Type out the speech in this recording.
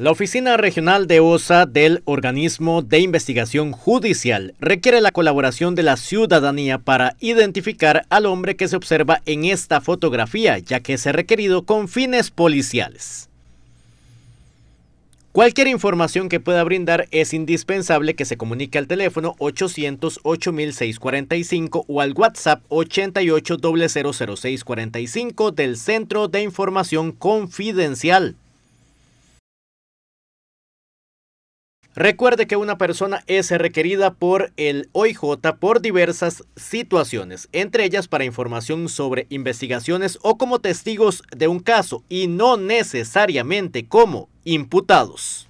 La Oficina Regional de OSA del Organismo de Investigación Judicial requiere la colaboración de la ciudadanía para identificar al hombre que se observa en esta fotografía, ya que es requerido con fines policiales. Cualquier información que pueda brindar es indispensable que se comunique al teléfono 800 o al WhatsApp 8800645 del Centro de Información Confidencial. Recuerde que una persona es requerida por el OIJ por diversas situaciones, entre ellas para información sobre investigaciones o como testigos de un caso y no necesariamente como imputados.